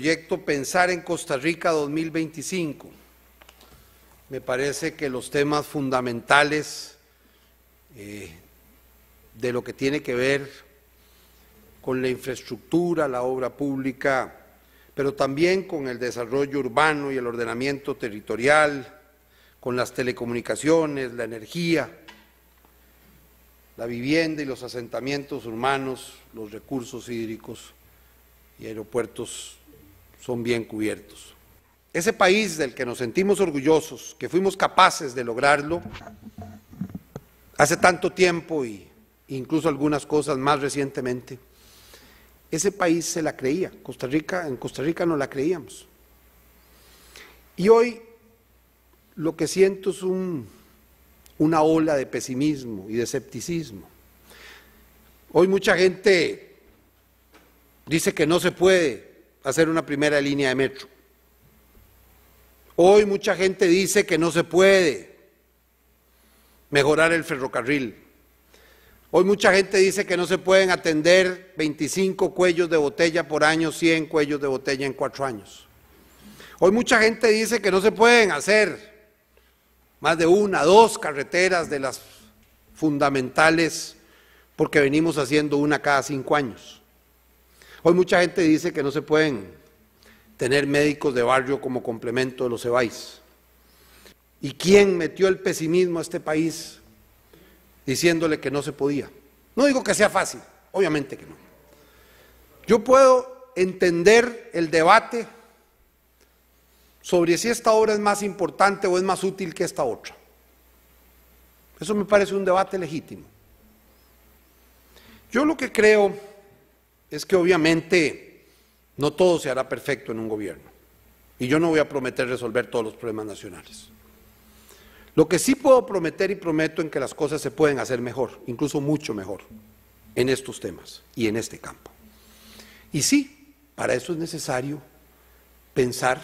proyecto Pensar en Costa Rica 2025. Me parece que los temas fundamentales eh, de lo que tiene que ver con la infraestructura, la obra pública, pero también con el desarrollo urbano y el ordenamiento territorial, con las telecomunicaciones, la energía, la vivienda y los asentamientos humanos, los recursos hídricos y aeropuertos son bien cubiertos. Ese país del que nos sentimos orgullosos, que fuimos capaces de lograrlo hace tanto tiempo e incluso algunas cosas más recientemente, ese país se la creía. Costa Rica, en Costa Rica no la creíamos. Y hoy lo que siento es un, una ola de pesimismo y de escepticismo. Hoy mucha gente dice que no se puede, hacer una primera línea de metro. Hoy mucha gente dice que no se puede mejorar el ferrocarril. Hoy mucha gente dice que no se pueden atender 25 cuellos de botella por año, 100 cuellos de botella en cuatro años. Hoy mucha gente dice que no se pueden hacer más de una, dos carreteras de las fundamentales porque venimos haciendo una cada cinco años. Hoy mucha gente dice que no se pueden tener médicos de barrio como complemento de los CEBAIS. ¿Y quién metió el pesimismo a este país diciéndole que no se podía? No digo que sea fácil, obviamente que no. Yo puedo entender el debate sobre si esta obra es más importante o es más útil que esta otra. Eso me parece un debate legítimo. Yo lo que creo es que obviamente no todo se hará perfecto en un gobierno. Y yo no voy a prometer resolver todos los problemas nacionales. Lo que sí puedo prometer y prometo en que las cosas se pueden hacer mejor, incluso mucho mejor, en estos temas y en este campo. Y sí, para eso es necesario pensar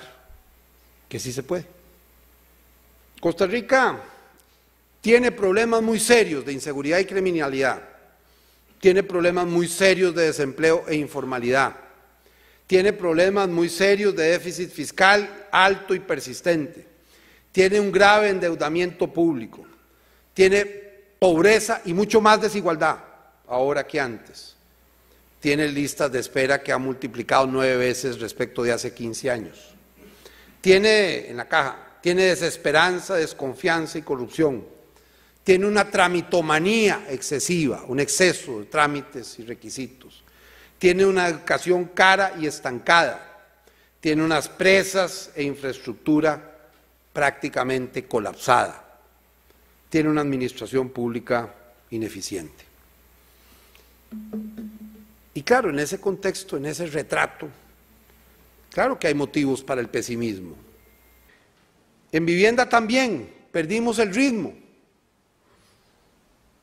que sí se puede. Costa Rica tiene problemas muy serios de inseguridad y criminalidad tiene problemas muy serios de desempleo e informalidad, tiene problemas muy serios de déficit fiscal alto y persistente, tiene un grave endeudamiento público, tiene pobreza y mucho más desigualdad ahora que antes, tiene listas de espera que ha multiplicado nueve veces respecto de hace 15 años, tiene en la caja, tiene desesperanza, desconfianza y corrupción tiene una tramitomanía excesiva, un exceso de trámites y requisitos. Tiene una educación cara y estancada. Tiene unas presas e infraestructura prácticamente colapsada. Tiene una administración pública ineficiente. Y claro, en ese contexto, en ese retrato, claro que hay motivos para el pesimismo. En vivienda también perdimos el ritmo.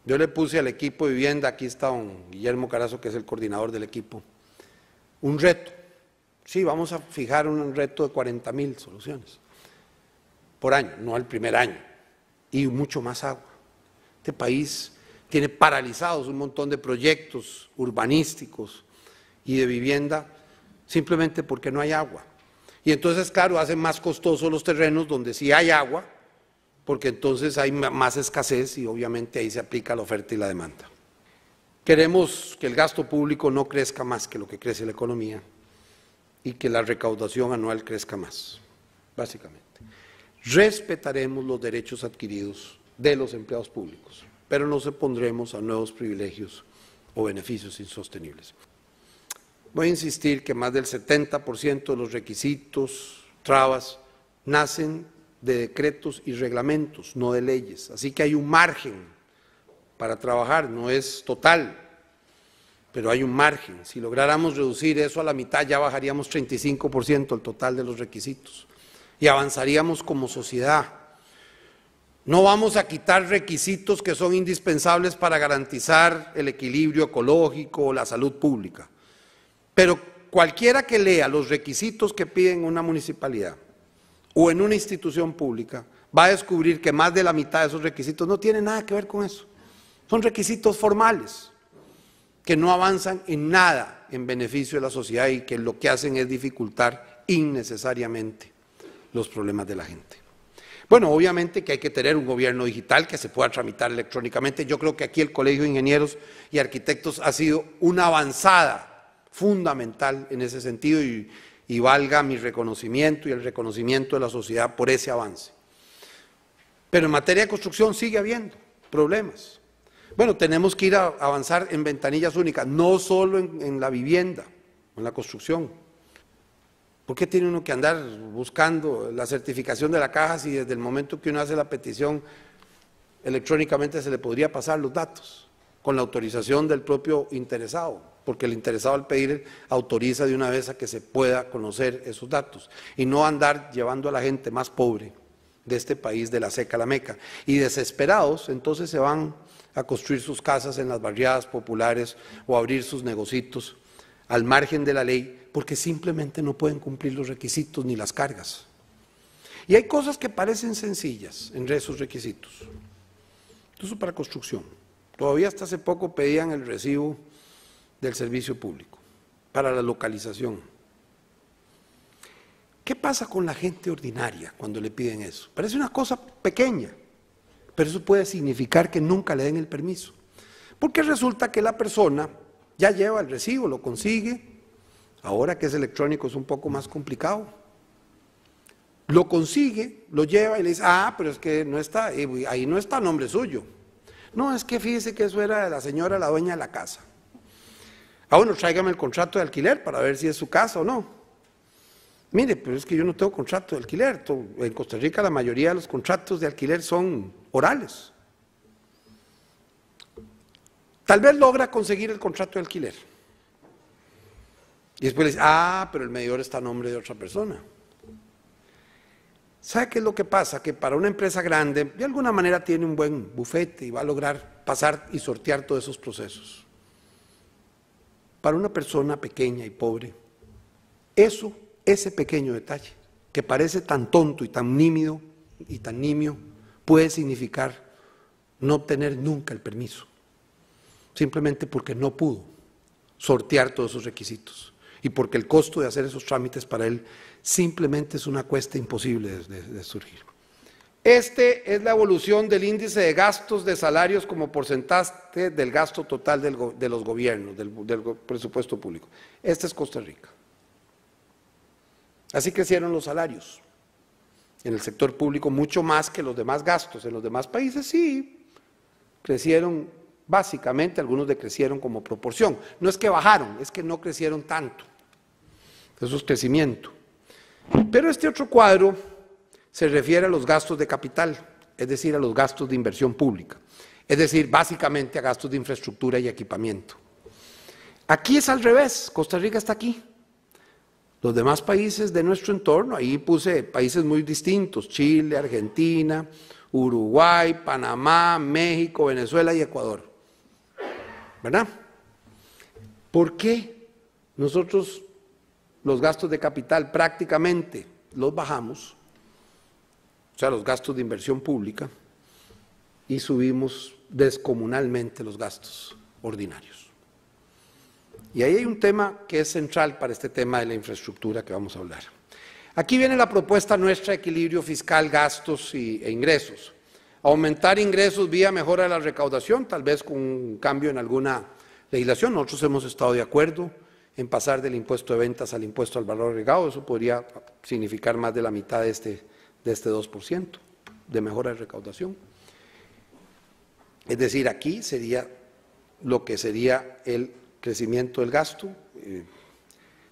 Yo le puse al equipo de vivienda, aquí está don Guillermo Carazo, que es el coordinador del equipo, un reto. Sí, vamos a fijar un reto de 40 mil soluciones por año, no al primer año, y mucho más agua. Este país tiene paralizados un montón de proyectos urbanísticos y de vivienda simplemente porque no hay agua. Y entonces, claro, hacen más costosos los terrenos donde sí hay agua porque entonces hay más escasez y obviamente ahí se aplica la oferta y la demanda. Queremos que el gasto público no crezca más que lo que crece la economía y que la recaudación anual crezca más, básicamente. Respetaremos los derechos adquiridos de los empleados públicos, pero no se pondremos a nuevos privilegios o beneficios insostenibles. Voy a insistir que más del 70% de los requisitos, trabas, nacen de decretos y reglamentos, no de leyes. Así que hay un margen para trabajar, no es total, pero hay un margen. Si lográramos reducir eso a la mitad, ya bajaríamos 35% el total de los requisitos y avanzaríamos como sociedad. No vamos a quitar requisitos que son indispensables para garantizar el equilibrio ecológico o la salud pública, pero cualquiera que lea los requisitos que piden una municipalidad o en una institución pública, va a descubrir que más de la mitad de esos requisitos no tienen nada que ver con eso. Son requisitos formales que no avanzan en nada en beneficio de la sociedad y que lo que hacen es dificultar innecesariamente los problemas de la gente. Bueno, obviamente que hay que tener un gobierno digital que se pueda tramitar electrónicamente. Yo creo que aquí el Colegio de Ingenieros y Arquitectos ha sido una avanzada fundamental en ese sentido y y valga mi reconocimiento y el reconocimiento de la sociedad por ese avance. Pero en materia de construcción sigue habiendo problemas. Bueno, tenemos que ir a avanzar en ventanillas únicas, no solo en, la vivienda, en la construcción. ¿Por qué tiene uno que andar buscando la certificación de la caja si desde el momento que uno hace la petición electrónicamente se le podría pasar los datos? con la autorización del propio interesado, porque el interesado al pedir autoriza de una vez a que se pueda conocer esos datos y no andar llevando a la gente más pobre de este país de la seca a la meca. Y desesperados, entonces se van a construir sus casas en las barriadas populares o abrir sus negocitos al margen de la ley, porque simplemente no pueden cumplir los requisitos ni las cargas. Y hay cosas que parecen sencillas en esos requisitos. incluso para construcción. Todavía hasta hace poco pedían el recibo del servicio público para la localización. ¿Qué pasa con la gente ordinaria cuando le piden eso? Parece una cosa pequeña, pero eso puede significar que nunca le den el permiso. Porque resulta que la persona ya lleva el recibo, lo consigue, ahora que es electrónico es un poco más complicado. Lo consigue, lo lleva y le dice, ah, pero es que no está, ahí no está nombre suyo. No, es que fíjese que eso era de la señora, la dueña de la casa. Ah, bueno, tráigame el contrato de alquiler para ver si es su casa o no. Mire, pero es que yo no tengo contrato de alquiler. En Costa Rica la mayoría de los contratos de alquiler son orales. Tal vez logra conseguir el contrato de alquiler. Y después le dice, ah, pero el medidor está a nombre de otra persona. ¿Sabe qué es lo que pasa? Que para una empresa grande, de alguna manera tiene un buen bufete y va a lograr pasar y sortear todos esos procesos. Para una persona pequeña y pobre, eso, ese pequeño detalle, que parece tan tonto y tan nímido y tan nimio, puede significar no obtener nunca el permiso, simplemente porque no pudo sortear todos esos requisitos y porque el costo de hacer esos trámites para él simplemente es una cuesta imposible de, surgir. Este es la evolución del índice de gastos de salarios como porcentaje del gasto total de los gobiernos, del, del, presupuesto público. Este es Costa Rica. Así crecieron los salarios en el sector público mucho más que los demás gastos. En los demás países sí, crecieron básicamente, algunos decrecieron como proporción. No es que bajaron, es que no crecieron tanto. Eso es crecimiento. Pero este otro cuadro se refiere a los gastos de capital, es decir, a los gastos de inversión pública, es decir, básicamente a gastos de infraestructura y equipamiento. Aquí es al revés, Costa Rica está aquí. Los demás países de nuestro entorno, ahí puse países muy distintos, Chile, Argentina, Uruguay, Panamá, México, Venezuela y Ecuador. ¿Verdad? ¿Por qué nosotros los gastos de capital prácticamente los bajamos, o sea, los gastos de inversión pública, y subimos descomunalmente los gastos ordinarios. Y ahí hay un tema que es central para este tema de la infraestructura que vamos a hablar. Aquí viene la propuesta nuestra, equilibrio fiscal, gastos e ingresos. Aumentar ingresos vía mejora de la recaudación, tal vez con un cambio en alguna legislación. Nosotros hemos estado de acuerdo en pasar del impuesto de ventas al impuesto al valor agregado. Eso podría significar más de la mitad de este, de este 2% de mejora de recaudación. Es decir, aquí sería lo que sería el crecimiento del gasto, eh,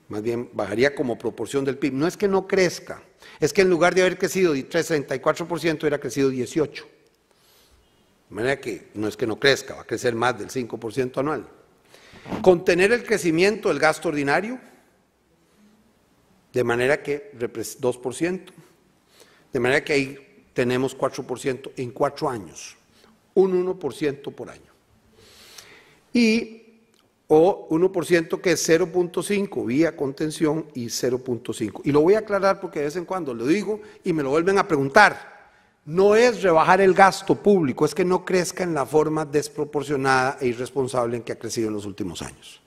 más bien bajaría como proporción del PIB. No es que no crezca, es que en lugar de haber crecido 34%, hubiera crecido 18%. De manera que no es que no crezca, va a crecer más del 5% anual. Contener el crecimiento del gasto ordinario, de manera que 2%, de manera que ahí tenemos 4% en cuatro años, un 1% por año. Y o 1% que es 0.5 vía contención y 0.5. Y lo voy a aclarar porque de vez en cuando lo digo y me lo vuelven a preguntar no es rebajar el gasto público, es que no crezca en la forma desproporcionada e irresponsable en que ha crecido en los últimos años.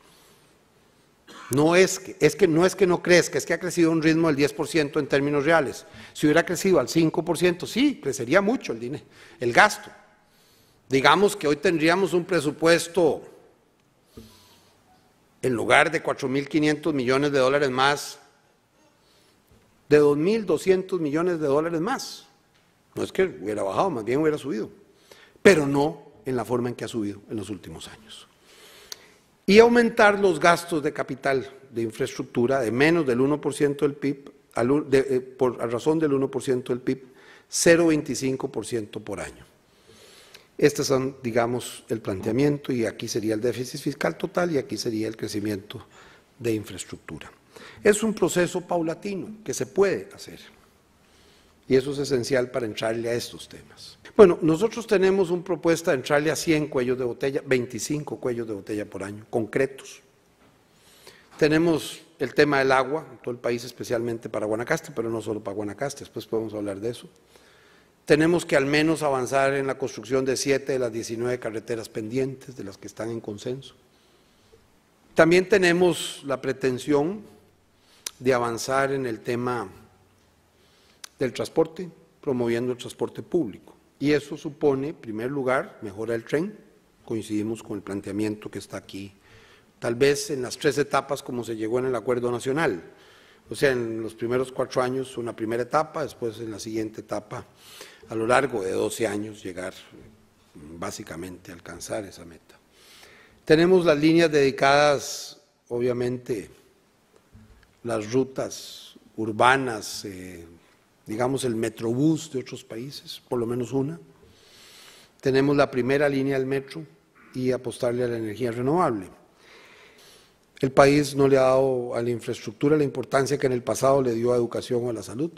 No es que, es que, no es que no crezca, es que ha crecido a un ritmo del 10% en términos reales. Si hubiera crecido al 5%, sí, crecería mucho el dinero, el gasto. Digamos que hoy tendríamos un presupuesto en lugar de 4.500 millones de dólares más, de 2.200 millones de dólares más. No es que hubiera bajado, más bien hubiera subido, pero no en la forma en que ha subido en los últimos años. Y aumentar los gastos de capital de infraestructura de menos del 1% del PIB, eh, por, a razón del 1% del PIB, 0,25% por año. Estos son, digamos, el planteamiento y aquí sería el déficit fiscal total y aquí sería el crecimiento de infraestructura. Es un proceso paulatino que se puede hacer. Y eso es esencial para entrarle a estos temas. Bueno, nosotros tenemos una propuesta de entrarle a 100 cuellos de botella, 25 cuellos de botella por año, concretos. Tenemos el tema del agua, en todo el país, especialmente para Guanacaste, pero no solo para Guanacaste, después podemos hablar de eso. Tenemos que al menos avanzar en la construcción de 7 de las 19 carreteras pendientes, de las que están en consenso. También tenemos la pretensión de avanzar en el tema del transporte, promoviendo el transporte público. Y eso supone, en primer lugar, mejora el tren, coincidimos con el planteamiento que está aquí, tal vez en las tres etapas como se llegó en el acuerdo nacional, o sea, en los primeros cuatro años una primera etapa, después en la siguiente etapa, a lo largo de 12 años, llegar básicamente a alcanzar esa meta. Tenemos las líneas dedicadas, obviamente, las rutas urbanas, eh, digamos el Metrobús de otros países, por lo menos una. Tenemos la primera línea del metro y apostarle a la energía renovable. El país no le ha dado a la infraestructura la importancia que en el pasado le dio a educación o a la salud.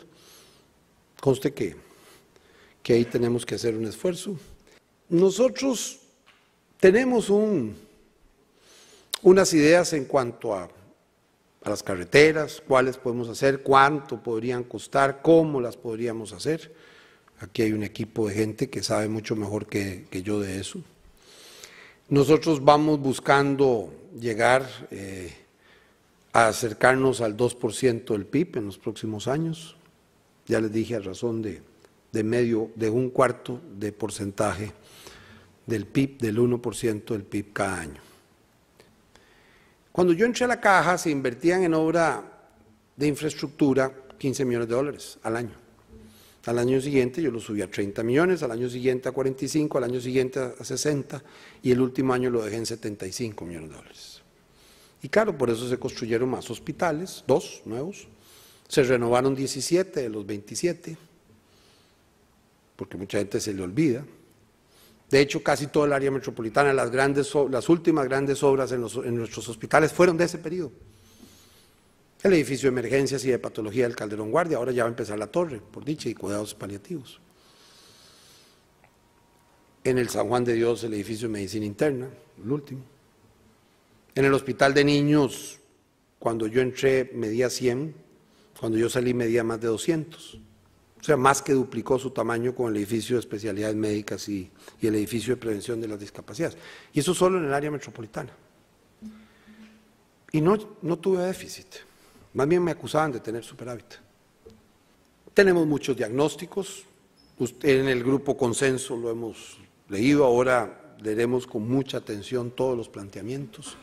Conste que, que ahí tenemos que hacer un esfuerzo. Nosotros tenemos un, unas ideas en cuanto a las carreteras, cuáles podemos hacer, cuánto podrían costar, cómo las podríamos hacer. Aquí hay un equipo de gente que sabe mucho mejor que, yo de eso. Nosotros vamos buscando llegar eh, a acercarnos al 2% del PIB en los próximos años. Ya les dije a razón de, de medio, de un cuarto de porcentaje del PIB, del 1% del PIB cada año. Cuando yo entré a la caja, se invertían en obra de infraestructura 15 millones de dólares al año. Al año siguiente yo lo subí a 30 millones, al año siguiente a 45, al año siguiente a 60 y el último año lo dejé en 75 millones de dólares. Y claro, por eso se construyeron más hospitales, dos nuevos, se renovaron 17 de los 27, porque mucha gente se le olvida, de hecho, casi toda el área metropolitana, las, grandes, las últimas grandes obras en, en nuestros hospitales fueron de ese periodo. El edificio de emergencias y de patología del Calderón Guardia, ahora ya va a empezar la torre, por dicha, y cuidados paliativos. En el San Juan de Dios, el edificio de medicina interna, el último. En el hospital de niños, cuando yo entré, medía 100, cuando yo salí, medía más de 200 o sea, más que duplicó su tamaño con el edificio de especialidades médicas y, el edificio de prevención de las discapacidades. Y eso solo en el área metropolitana. Y no, tuve déficit, más bien me acusaban de tener superávit. Tenemos muchos diagnósticos, en el grupo consenso lo hemos leído, ahora leeremos con mucha atención todos los planteamientos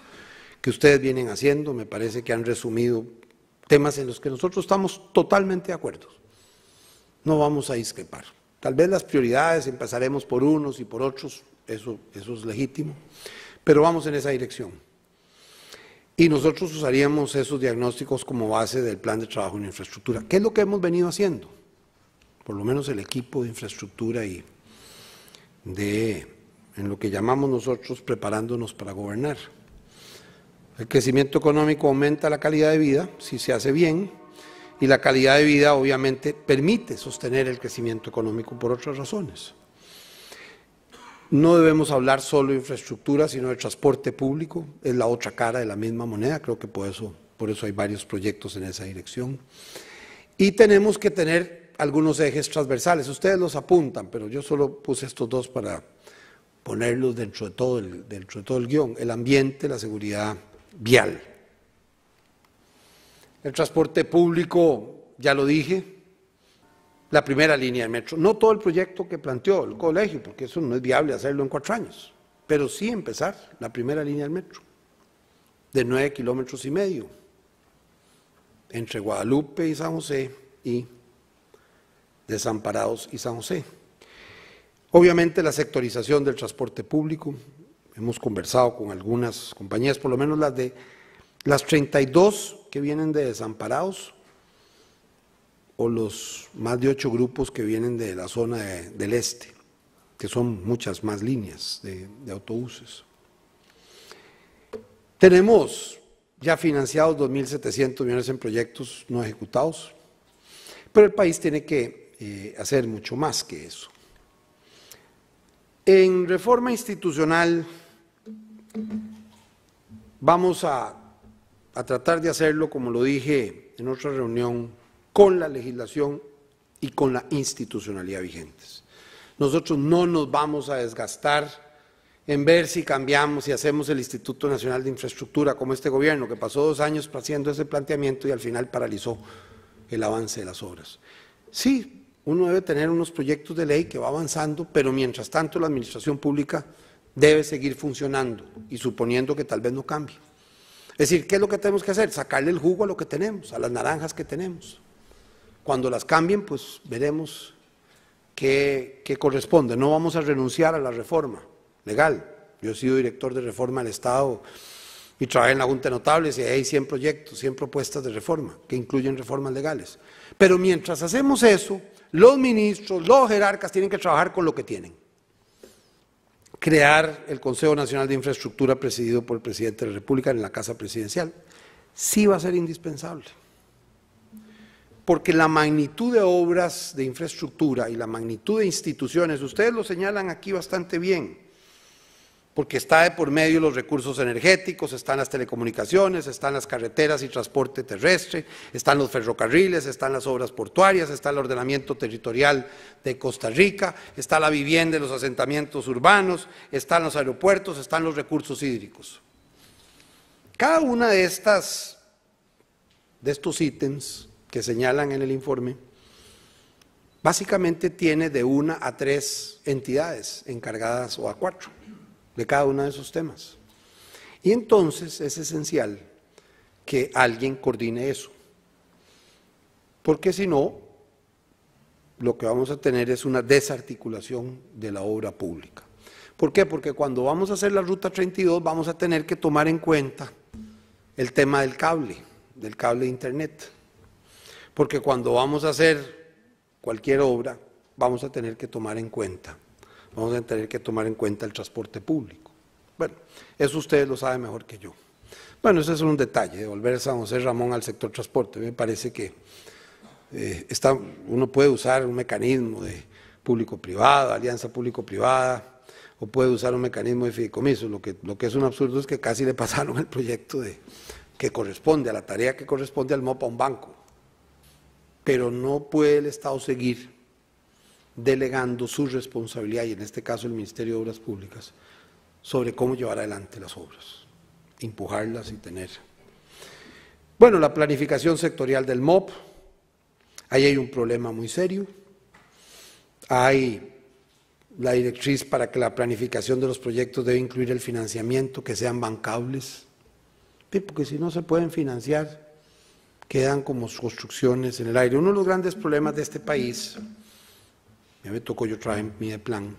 que ustedes vienen haciendo, me parece que han resumido temas en los que nosotros estamos totalmente de acuerdo no vamos a disquepar. Tal vez las prioridades empezaremos por unos y por otros, eso, eso es legítimo, pero vamos en esa dirección. Y nosotros usaríamos esos diagnósticos como base del plan de trabajo en infraestructura. ¿Qué es lo que hemos venido haciendo? Por lo menos el equipo de infraestructura y de, en lo que llamamos nosotros, preparándonos para gobernar. El crecimiento económico aumenta la calidad de vida si se hace bien, y la calidad de vida obviamente permite sostener el crecimiento económico por otras razones. No debemos hablar solo de infraestructura, sino de transporte público, es la otra cara de la misma moneda, creo que por eso, por eso hay varios proyectos en esa dirección. Y tenemos que tener algunos ejes transversales, ustedes los apuntan, pero yo solo puse estos dos para ponerlos dentro de todo el, dentro de todo el guión, el ambiente, la seguridad vial el transporte público, ya lo dije, la primera línea del metro. No todo el proyecto que planteó el colegio, porque eso no es viable hacerlo en cuatro años, pero sí empezar la primera línea del metro, de nueve kilómetros y medio, entre Guadalupe y San José y Desamparados y San José. Obviamente la sectorización del transporte público, hemos conversado con algunas compañías, por lo menos las de las 32 que vienen de desamparados o los más de ocho grupos que vienen de la zona del este, que son muchas más líneas de, autobuses. Tenemos ya financiados 2.700 millones en proyectos no ejecutados, pero el país tiene que eh, hacer mucho más que eso. En reforma institucional vamos a a tratar de hacerlo, como lo dije en otra reunión, con la legislación y con la institucionalidad vigentes. Nosotros no nos vamos a desgastar en ver si cambiamos y si hacemos el Instituto Nacional de Infraestructura como este gobierno, que pasó dos años haciendo ese planteamiento y al final paralizó el avance de las obras. Sí, uno debe tener unos proyectos de ley que va avanzando, pero mientras tanto la administración pública debe seguir funcionando y suponiendo que tal vez no cambie. Es decir, ¿qué es lo que tenemos que hacer? Sacarle el jugo a lo que tenemos, a las naranjas que tenemos. Cuando las cambien, pues veremos qué, corresponde. No vamos a renunciar a la reforma legal. Yo he sido director de reforma del Estado y trabajé en la Junta Notables y hay 100 proyectos, 100 propuestas de reforma que incluyen reformas legales. Pero mientras hacemos eso, los ministros, los jerarcas tienen que trabajar con lo que tienen crear el Consejo Nacional de Infraestructura presidido por el presidente de la República en la Casa Presidencial. Sí va a ser indispensable, porque la magnitud de obras de infraestructura y la magnitud de instituciones, ustedes lo señalan aquí bastante bien, porque está de por medio los recursos energéticos, están las telecomunicaciones, están las carreteras y transporte terrestre, están los ferrocarriles, están las obras portuarias, está el ordenamiento territorial de Costa Rica, está la vivienda y los asentamientos urbanos, están los aeropuertos, están los recursos hídricos. Cada una de estas de estos ítems que señalan en el informe básicamente tiene de una a tres entidades encargadas o a cuatro de cada uno de esos temas. Y entonces es esencial que alguien coordine eso, porque si no, lo que vamos a tener es una desarticulación de la obra pública. ¿Por qué? Porque cuando vamos a hacer la Ruta 32 vamos a tener que tomar en cuenta el tema del cable, del cable de Internet. Porque cuando vamos a hacer cualquier obra vamos a tener que tomar en cuenta vamos a tener que tomar en cuenta el transporte público. Bueno, eso ustedes lo saben mejor que yo. Bueno, ese es un detalle, de volver San José Ramón al sector transporte. Me parece que eh, está, uno puede usar un mecanismo de público-privado, alianza público-privada, o puede usar un mecanismo de fideicomiso. Lo que, lo que es un absurdo es que casi le pasaron el proyecto de, que corresponde a la tarea que corresponde al MOPA a un banco. Pero no puede el Estado seguir delegando su responsabilidad, y en este caso el Ministerio de Obras Públicas, sobre cómo llevar adelante las obras, empujarlas y tener. Bueno, la planificación sectorial del MOP, ahí hay un problema muy serio. Hay la directriz para que la planificación de los proyectos debe incluir el financiamiento, que sean bancables, porque si no se pueden financiar, quedan como construcciones en el aire. Uno de los grandes problemas de este país ya me tocó, yo traer mi plan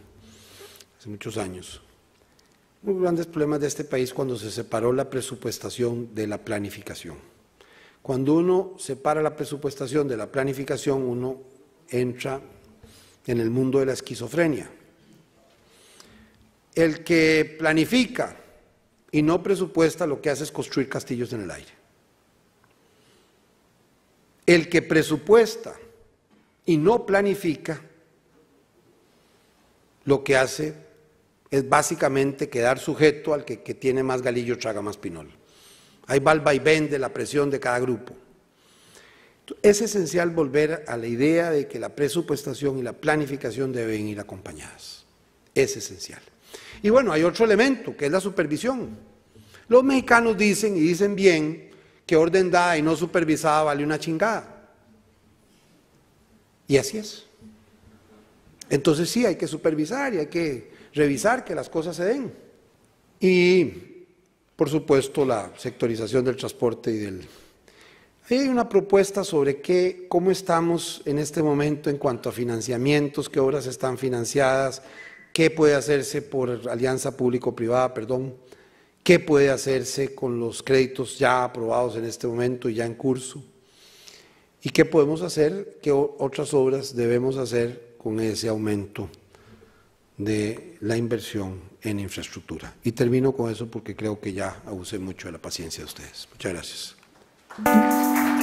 hace muchos años. Uno de los grandes problemas de este país cuando se separó la presupuestación de la planificación. Cuando uno separa la presupuestación de la planificación, uno entra en el mundo de la esquizofrenia. El que planifica y no presupuesta lo que hace es construir castillos en el aire. El que presupuesta y no planifica lo que hace es básicamente quedar sujeto al que, tiene más galillo traga más pinol. Ahí va el vaivén de la presión de cada grupo. Es esencial volver a la idea de que la presupuestación y la planificación deben ir acompañadas. Es esencial. Y bueno, hay otro elemento, que es la supervisión. Los mexicanos dicen, y dicen bien, que orden dada y no supervisada vale una chingada. Y así es. Entonces sí, hay que supervisar y hay que revisar que las cosas se den. Y, por supuesto, la sectorización del transporte y del... Ahí hay una propuesta sobre qué, cómo estamos en este momento en cuanto a financiamientos, qué obras están financiadas, qué puede hacerse por alianza público-privada, perdón, qué puede hacerse con los créditos ya aprobados en este momento y ya en curso, y qué podemos hacer, qué otras obras debemos hacer con ese aumento de la inversión en infraestructura. Y termino con eso porque creo que ya abusé mucho de la paciencia de ustedes. Muchas gracias.